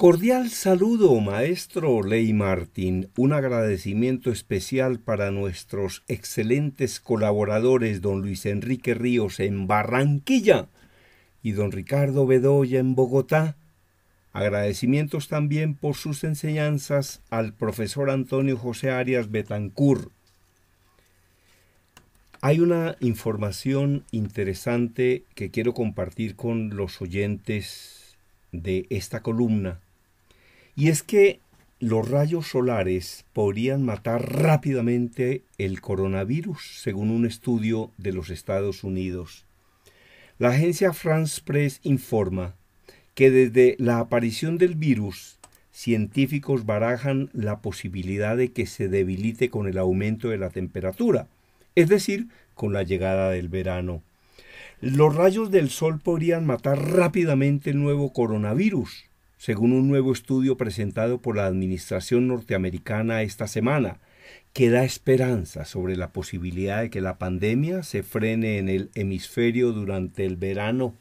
Cordial saludo, maestro Ley Martín. Un agradecimiento especial para nuestros excelentes colaboradores, don Luis Enrique Ríos en Barranquilla y don Ricardo Bedoya en Bogotá. Agradecimientos también por sus enseñanzas al profesor Antonio José Arias Betancur. Hay una información interesante que quiero compartir con los oyentes de esta columna y es que los rayos solares podrían matar rápidamente el coronavirus, según un estudio de los Estados Unidos. La agencia France Press informa que desde la aparición del virus, científicos barajan la posibilidad de que se debilite con el aumento de la temperatura, es decir, con la llegada del verano. Los rayos del sol podrían matar rápidamente el nuevo coronavirus, según un nuevo estudio presentado por la Administración norteamericana esta semana, que da esperanza sobre la posibilidad de que la pandemia se frene en el hemisferio durante el verano.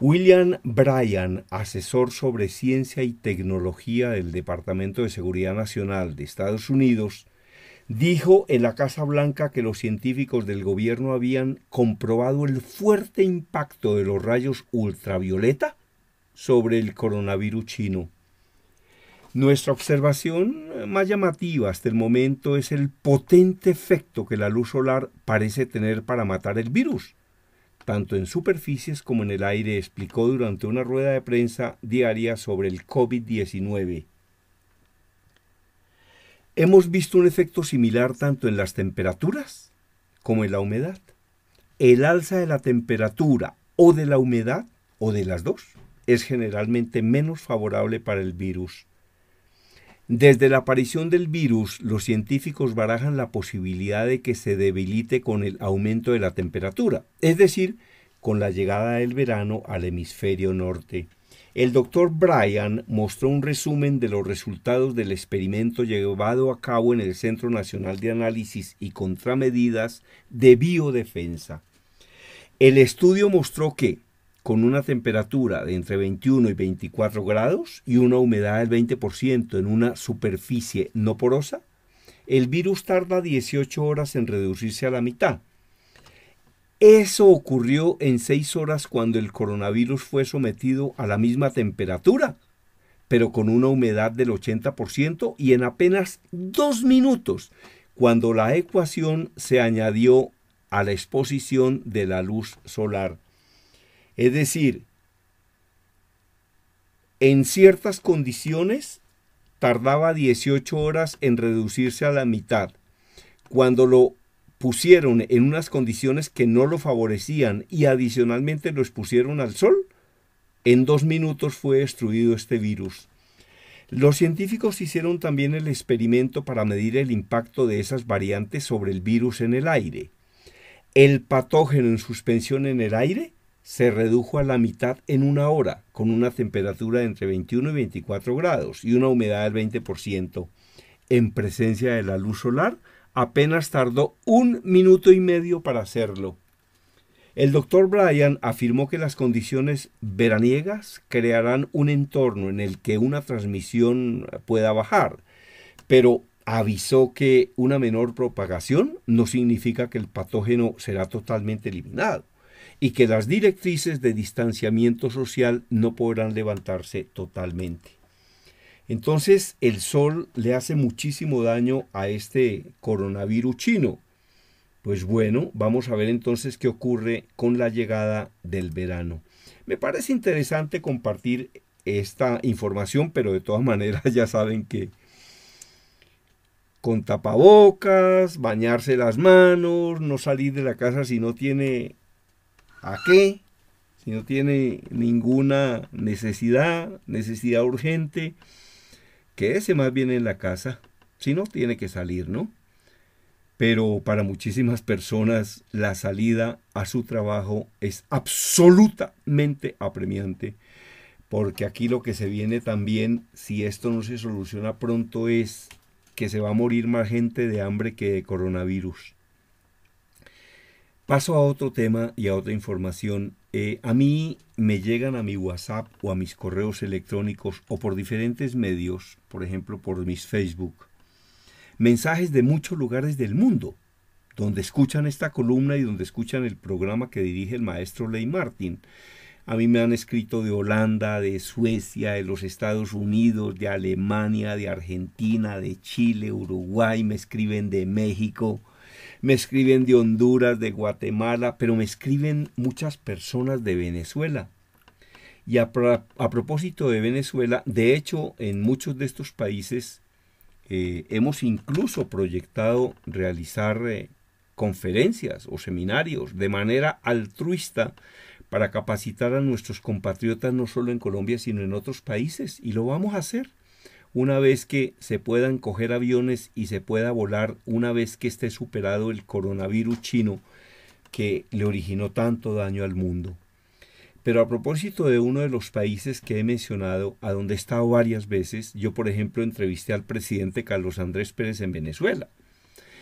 William Bryan, asesor sobre ciencia y tecnología del Departamento de Seguridad Nacional de Estados Unidos, dijo en la Casa Blanca que los científicos del gobierno habían comprobado el fuerte impacto de los rayos ultravioleta sobre el coronavirus chino. Nuestra observación más llamativa hasta el momento es el potente efecto que la luz solar parece tener para matar el virus, tanto en superficies como en el aire, explicó durante una rueda de prensa diaria sobre el COVID-19. Hemos visto un efecto similar tanto en las temperaturas como en la humedad. El alza de la temperatura o de la humedad o de las dos es generalmente menos favorable para el virus. Desde la aparición del virus, los científicos barajan la posibilidad de que se debilite con el aumento de la temperatura, es decir, con la llegada del verano al hemisferio norte. El doctor Bryan mostró un resumen de los resultados del experimento llevado a cabo en el Centro Nacional de Análisis y Contramedidas de Biodefensa. El estudio mostró que, con una temperatura de entre 21 y 24 grados y una humedad del 20% en una superficie no porosa, el virus tarda 18 horas en reducirse a la mitad. Eso ocurrió en 6 horas cuando el coronavirus fue sometido a la misma temperatura, pero con una humedad del 80% y en apenas 2 minutos cuando la ecuación se añadió a la exposición de la luz solar es decir, en ciertas condiciones tardaba 18 horas en reducirse a la mitad. Cuando lo pusieron en unas condiciones que no lo favorecían y adicionalmente lo expusieron al sol, en dos minutos fue destruido este virus. Los científicos hicieron también el experimento para medir el impacto de esas variantes sobre el virus en el aire. El patógeno en suspensión en el aire se redujo a la mitad en una hora, con una temperatura de entre 21 y 24 grados y una humedad del 20%. En presencia de la luz solar, apenas tardó un minuto y medio para hacerlo. El doctor Bryan afirmó que las condiciones veraniegas crearán un entorno en el que una transmisión pueda bajar, pero avisó que una menor propagación no significa que el patógeno será totalmente eliminado y que las directrices de distanciamiento social no podrán levantarse totalmente. Entonces el sol le hace muchísimo daño a este coronavirus chino. Pues bueno, vamos a ver entonces qué ocurre con la llegada del verano. Me parece interesante compartir esta información, pero de todas maneras ya saben que con tapabocas, bañarse las manos, no salir de la casa si no tiene ¿A qué? Si no tiene ninguna necesidad, necesidad urgente, quédese más bien en la casa. Si no, tiene que salir, ¿no? Pero para muchísimas personas la salida a su trabajo es absolutamente apremiante, porque aquí lo que se viene también, si esto no se soluciona pronto, es que se va a morir más gente de hambre que de coronavirus. Paso a otro tema y a otra información. Eh, a mí me llegan a mi WhatsApp o a mis correos electrónicos o por diferentes medios, por ejemplo por mis Facebook, mensajes de muchos lugares del mundo, donde escuchan esta columna y donde escuchan el programa que dirige el maestro Ley Martin. A mí me han escrito de Holanda, de Suecia, de los Estados Unidos, de Alemania, de Argentina, de Chile, Uruguay, me escriben de México me escriben de Honduras, de Guatemala, pero me escriben muchas personas de Venezuela. Y a, propósito de Venezuela, de hecho, en muchos de estos países eh, hemos incluso proyectado realizar eh, conferencias o seminarios de manera altruista para capacitar a nuestros compatriotas no solo en Colombia, sino en otros países. Y lo vamos a hacer una vez que se puedan coger aviones y se pueda volar, una vez que esté superado el coronavirus chino que le originó tanto daño al mundo. Pero a propósito de uno de los países que he mencionado, a donde he estado varias veces, yo por ejemplo entrevisté al presidente Carlos Andrés Pérez en Venezuela.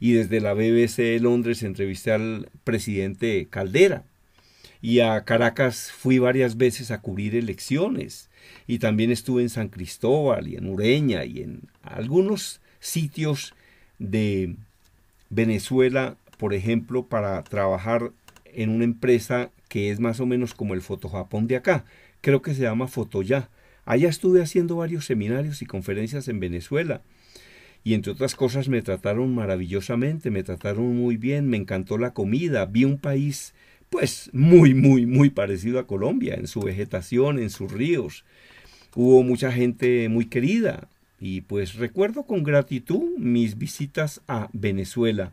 Y desde la BBC de Londres entrevisté al presidente Caldera. Y a Caracas fui varias veces a cubrir elecciones y también estuve en San Cristóbal y en Ureña y en algunos sitios de Venezuela, por ejemplo, para trabajar en una empresa que es más o menos como el Foto Japón de acá, creo que se llama Fotoya. Allá estuve haciendo varios seminarios y conferencias en Venezuela y entre otras cosas me trataron maravillosamente, me trataron muy bien, me encantó la comida, vi un país pues muy, muy, muy parecido a Colombia, en su vegetación, en sus ríos. Hubo mucha gente muy querida y pues recuerdo con gratitud mis visitas a Venezuela.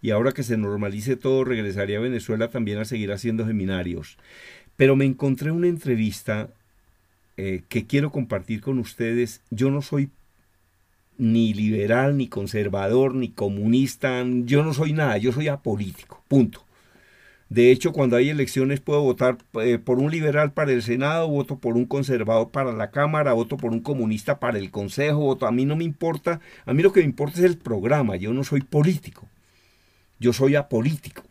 Y ahora que se normalice todo, regresaría a Venezuela también a seguir haciendo seminarios. Pero me encontré una entrevista eh, que quiero compartir con ustedes. Yo no soy ni liberal, ni conservador, ni comunista, yo no soy nada, yo soy apolítico, punto. De hecho, cuando hay elecciones puedo votar eh, por un liberal para el Senado, voto por un conservador para la Cámara, voto por un comunista para el Consejo, voto. A mí no me importa, a mí lo que me importa es el programa, yo no soy político, yo soy apolítico.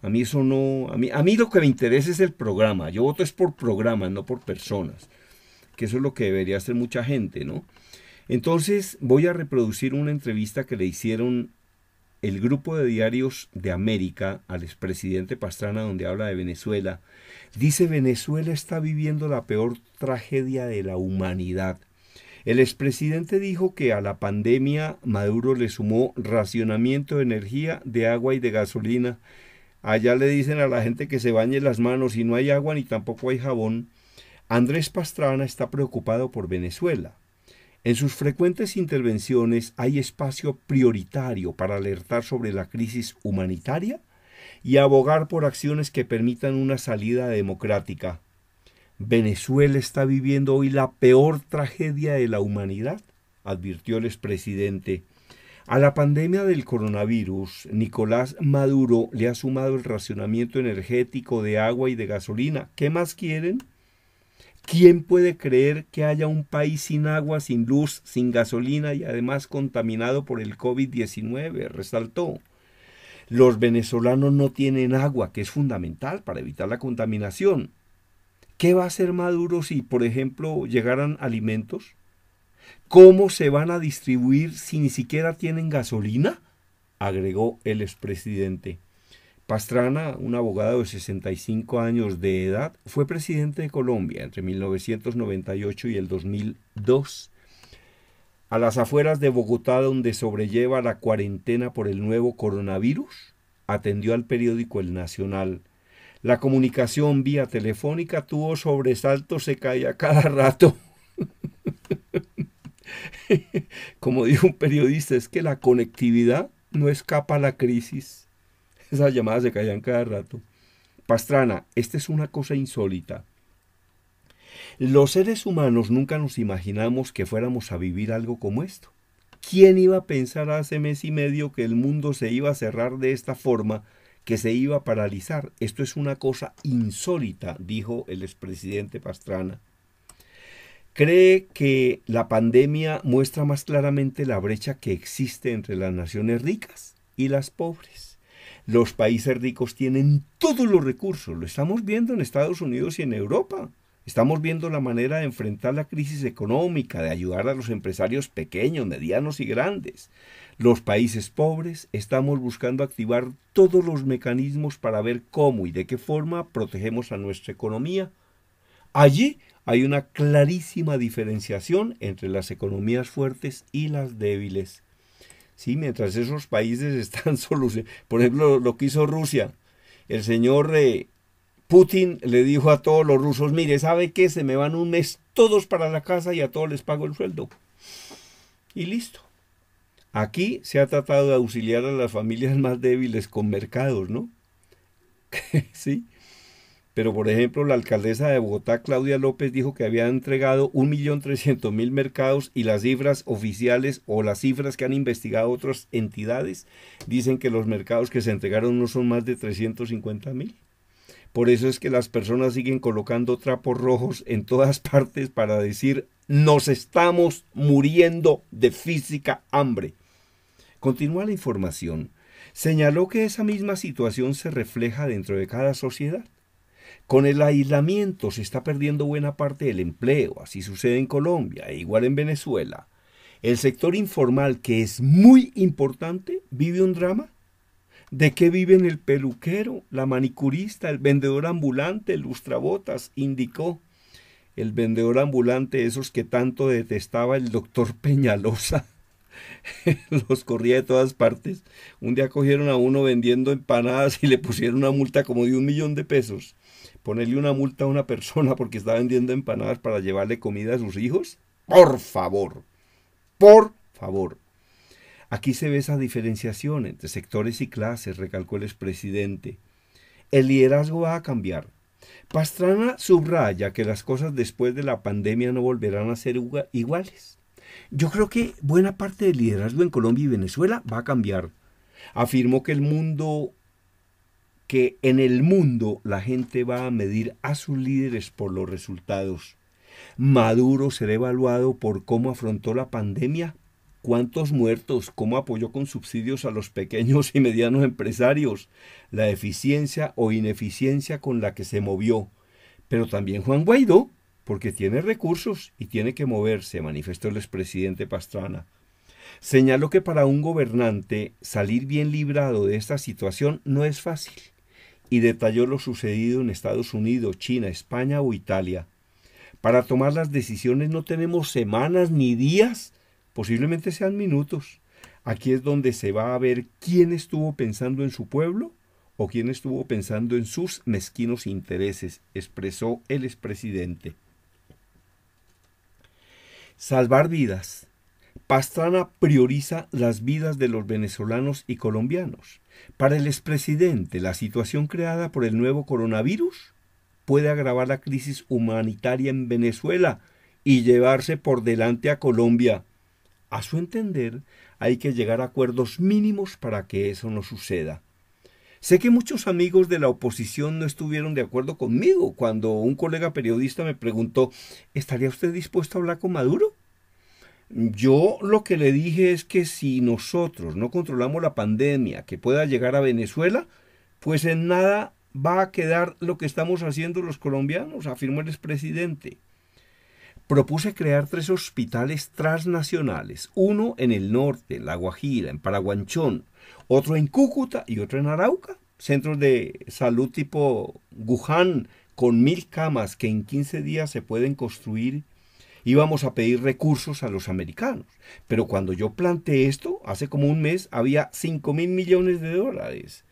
A mí eso no, a mí, a mí lo que me interesa es el programa, yo voto es por programas, no por personas, que eso es lo que debería hacer mucha gente, ¿no? Entonces voy a reproducir una entrevista que le hicieron el grupo de diarios de América al expresidente Pastrana donde habla de Venezuela, dice Venezuela está viviendo la peor tragedia de la humanidad. El expresidente dijo que a la pandemia Maduro le sumó racionamiento de energía, de agua y de gasolina. Allá le dicen a la gente que se bañe las manos y no hay agua ni tampoco hay jabón. Andrés Pastrana está preocupado por Venezuela. En sus frecuentes intervenciones hay espacio prioritario para alertar sobre la crisis humanitaria y abogar por acciones que permitan una salida democrática. Venezuela está viviendo hoy la peor tragedia de la humanidad, advirtió el expresidente. A la pandemia del coronavirus, Nicolás Maduro le ha sumado el racionamiento energético de agua y de gasolina. ¿Qué más quieren? ¿Quién puede creer que haya un país sin agua, sin luz, sin gasolina y además contaminado por el COVID-19? Resaltó. Los venezolanos no tienen agua, que es fundamental para evitar la contaminación. ¿Qué va a hacer Maduro si, por ejemplo, llegaran alimentos? ¿Cómo se van a distribuir si ni siquiera tienen gasolina? agregó el expresidente. Pastrana, un abogado de 65 años de edad, fue presidente de Colombia entre 1998 y el 2002. A las afueras de Bogotá, donde sobrelleva la cuarentena por el nuevo coronavirus, atendió al periódico El Nacional. La comunicación vía telefónica tuvo sobresaltos, se caía cada rato. Como dijo un periodista, es que la conectividad no escapa a la crisis. Esas llamadas se caían cada rato. Pastrana, esta es una cosa insólita. Los seres humanos nunca nos imaginamos que fuéramos a vivir algo como esto. ¿Quién iba a pensar hace mes y medio que el mundo se iba a cerrar de esta forma, que se iba a paralizar? Esto es una cosa insólita, dijo el expresidente Pastrana. Cree que la pandemia muestra más claramente la brecha que existe entre las naciones ricas y las pobres. Los países ricos tienen todos los recursos, lo estamos viendo en Estados Unidos y en Europa. Estamos viendo la manera de enfrentar la crisis económica, de ayudar a los empresarios pequeños, medianos y grandes. Los países pobres estamos buscando activar todos los mecanismos para ver cómo y de qué forma protegemos a nuestra economía. Allí hay una clarísima diferenciación entre las economías fuertes y las débiles. Sí, mientras esos países están solucionando. Por ejemplo, lo que hizo Rusia. El señor eh, Putin le dijo a todos los rusos, mire, ¿sabe qué? Se me van un mes todos para la casa y a todos les pago el sueldo. Y listo. Aquí se ha tratado de auxiliar a las familias más débiles con mercados, ¿no? sí. Pero, por ejemplo, la alcaldesa de Bogotá, Claudia López, dijo que había entregado 1.300.000 mercados y las cifras oficiales o las cifras que han investigado otras entidades dicen que los mercados que se entregaron no son más de 350.000. Por eso es que las personas siguen colocando trapos rojos en todas partes para decir, nos estamos muriendo de física hambre. Continúa la información. Señaló que esa misma situación se refleja dentro de cada sociedad. Con el aislamiento se está perdiendo buena parte del empleo, así sucede en Colombia e igual en Venezuela. El sector informal, que es muy importante, vive un drama. ¿De qué viven el peluquero, la manicurista, el vendedor ambulante, el lustrabotas? Indicó el vendedor ambulante, esos que tanto detestaba el doctor Peñalosa los corría de todas partes. Un día cogieron a uno vendiendo empanadas y le pusieron una multa como de un millón de pesos. Ponerle una multa a una persona porque está vendiendo empanadas para llevarle comida a sus hijos. Por favor, por favor. Aquí se ve esa diferenciación entre sectores y clases, recalcó el expresidente. El liderazgo va a cambiar. Pastrana subraya que las cosas después de la pandemia no volverán a ser iguales. Yo creo que buena parte del liderazgo en Colombia y Venezuela va a cambiar. Afirmó que el mundo que en el mundo la gente va a medir a sus líderes por los resultados. Maduro será evaluado por cómo afrontó la pandemia, cuántos muertos, cómo apoyó con subsidios a los pequeños y medianos empresarios, la eficiencia o ineficiencia con la que se movió. Pero también Juan Guaidó porque tiene recursos y tiene que moverse, manifestó el expresidente Pastrana. Señaló que para un gobernante salir bien librado de esta situación no es fácil y detalló lo sucedido en Estados Unidos, China, España o Italia. Para tomar las decisiones no tenemos semanas ni días, posiblemente sean minutos. Aquí es donde se va a ver quién estuvo pensando en su pueblo o quién estuvo pensando en sus mezquinos intereses, expresó el expresidente. Salvar vidas. Pastrana prioriza las vidas de los venezolanos y colombianos. Para el expresidente, la situación creada por el nuevo coronavirus puede agravar la crisis humanitaria en Venezuela y llevarse por delante a Colombia. A su entender, hay que llegar a acuerdos mínimos para que eso no suceda. Sé que muchos amigos de la oposición no estuvieron de acuerdo conmigo cuando un colega periodista me preguntó, ¿estaría usted dispuesto a hablar con Maduro? Yo lo que le dije es que si nosotros no controlamos la pandemia que pueda llegar a Venezuela, pues en nada va a quedar lo que estamos haciendo los colombianos, afirmó el expresidente propuse crear tres hospitales transnacionales, uno en el norte, en La Guajira, en Paraguanchón, otro en Cúcuta y otro en Arauca, centros de salud tipo Wuhan, con mil camas que en 15 días se pueden construir. Íbamos a pedir recursos a los americanos. Pero cuando yo planteé esto, hace como un mes, había 5 mil millones de dólares.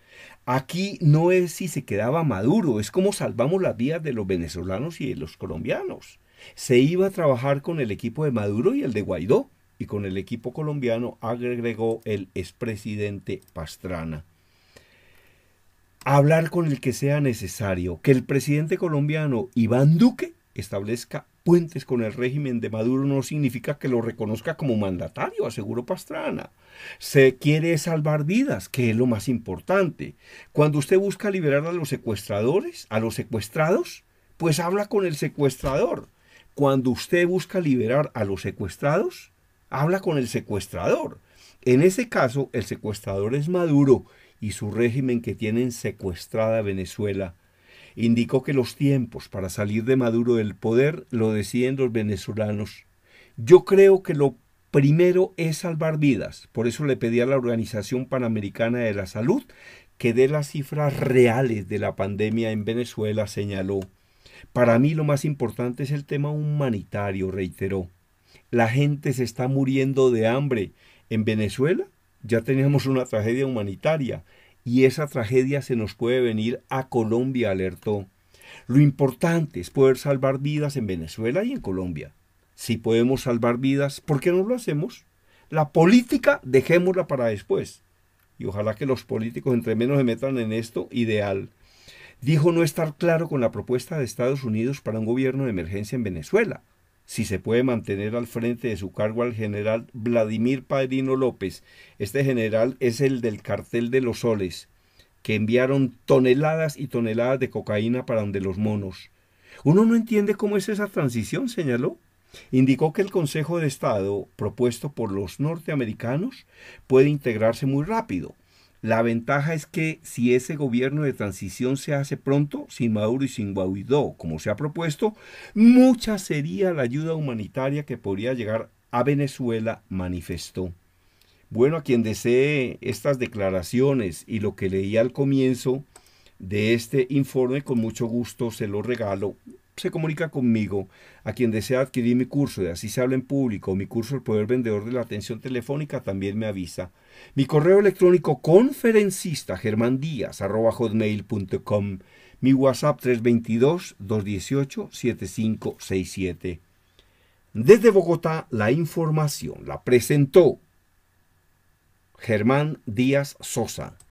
Aquí no es si se quedaba Maduro, es como salvamos las vidas de los venezolanos y de los colombianos se iba a trabajar con el equipo de Maduro y el de Guaidó, y con el equipo colombiano agregó el expresidente Pastrana. Hablar con el que sea necesario, que el presidente colombiano Iván Duque establezca puentes con el régimen de Maduro no significa que lo reconozca como mandatario, aseguró Pastrana. Se quiere salvar vidas, que es lo más importante. Cuando usted busca liberar a los secuestradores, a los secuestrados, pues habla con el secuestrador. Cuando usted busca liberar a los secuestrados, habla con el secuestrador. En ese caso, el secuestrador es Maduro y su régimen que tienen secuestrada Venezuela. Indicó que los tiempos para salir de Maduro del poder lo deciden los venezolanos. Yo creo que lo primero es salvar vidas. Por eso le pedí a la Organización Panamericana de la Salud que dé las cifras reales de la pandemia en Venezuela, señaló. Para mí lo más importante es el tema humanitario, reiteró. La gente se está muriendo de hambre. En Venezuela ya tenemos una tragedia humanitaria y esa tragedia se nos puede venir a Colombia, alertó. Lo importante es poder salvar vidas en Venezuela y en Colombia. Si podemos salvar vidas, ¿por qué no lo hacemos? La política dejémosla para después. Y ojalá que los políticos entre menos se metan en esto, ideal dijo no estar claro con la propuesta de Estados Unidos para un gobierno de emergencia en Venezuela, si se puede mantener al frente de su cargo al general Vladimir Padrino López. Este general es el del cartel de los soles, que enviaron toneladas y toneladas de cocaína para donde los monos. Uno no entiende cómo es esa transición, señaló. Indicó que el Consejo de Estado propuesto por los norteamericanos puede integrarse muy rápido la ventaja es que si ese gobierno de transición se hace pronto, sin Maduro y sin Guaidó, como se ha propuesto, mucha sería la ayuda humanitaria que podría llegar a Venezuela, manifestó. Bueno, a quien desee estas declaraciones y lo que leí al comienzo de este informe, con mucho gusto se lo regalo se comunica conmigo, a quien desea adquirir mi curso de Así se habla en público o mi curso El Poder Vendedor de la Atención Telefónica también me avisa. Mi correo electrónico conferencista hotmail.com Mi WhatsApp 322-218-7567. Desde Bogotá, la información la presentó Germán Díaz Sosa.